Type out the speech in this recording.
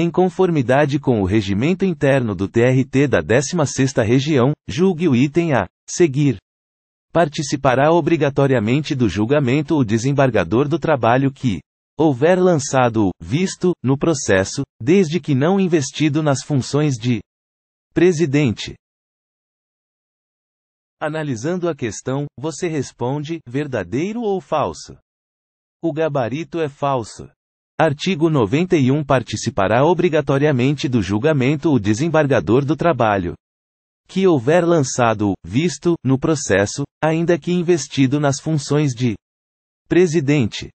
Em conformidade com o regimento interno do TRT da 16ª Região, julgue o item a seguir. Participará obrigatoriamente do julgamento o desembargador do trabalho que houver lançado o visto no processo, desde que não investido nas funções de presidente. Analisando a questão, você responde verdadeiro ou falso? O gabarito é falso. Artigo 91 Participará obrigatoriamente do julgamento o desembargador do trabalho que houver lançado, visto, no processo, ainda que investido nas funções de presidente,